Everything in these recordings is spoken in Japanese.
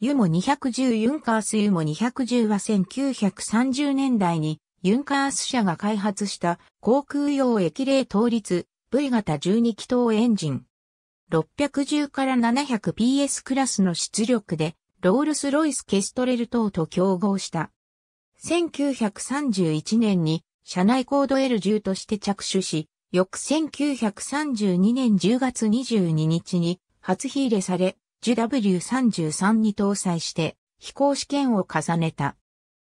ユモ210ユンカースユモ210は1930年代にユンカース社が開発した航空用液冷倒立 V 型12気筒エンジン。610から 700PS クラスの出力でロールスロイスケストレル等と競合した。1931年に社内コード L10 として着手し、翌1932年10月22日に初火入れされ、JW33 に搭載して飛行試験を重ねた。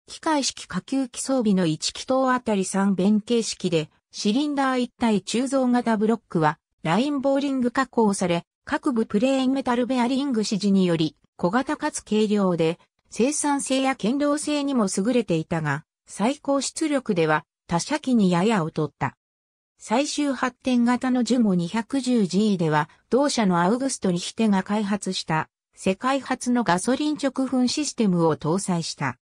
機械式下級機装備の1気筒あたり3弁形式で、シリンダー一体鋳造型ブロックは、ラインボーリング加工され、各部プレーンメタルベアリング指示により、小型かつ軽量で、生産性や堅牢性にも優れていたが、最高出力では他社機にやや劣った。最終発展型のジュモ 210G では、同社のアウグストリヒテが開発した世界初のガソリン直噴システムを搭載した。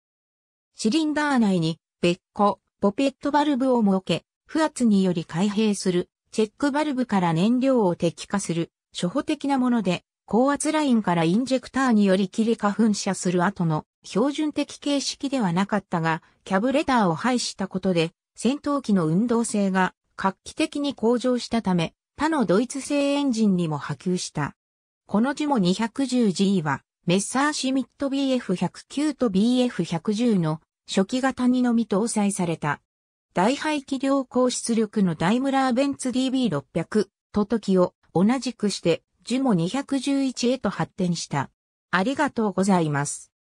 シリンダー内に別個ポペットバルブを設け、不圧により開閉するチェックバルブから燃料を滴下する初歩的なもので、高圧ラインからインジェクターにより切り化噴射する後の標準的形式ではなかったが、キャブレターを排したことで、戦闘機の運動性が画期的に向上したため、他のドイツ製エンジンにも波及した。このジモ 210G は、メッサーシミット BF109 と BF110 の初期型にのみ搭載された。大排気量高出力のダイムラーベンツ DB600 と時を同じくしてジモ211へと発展した。ありがとうございます。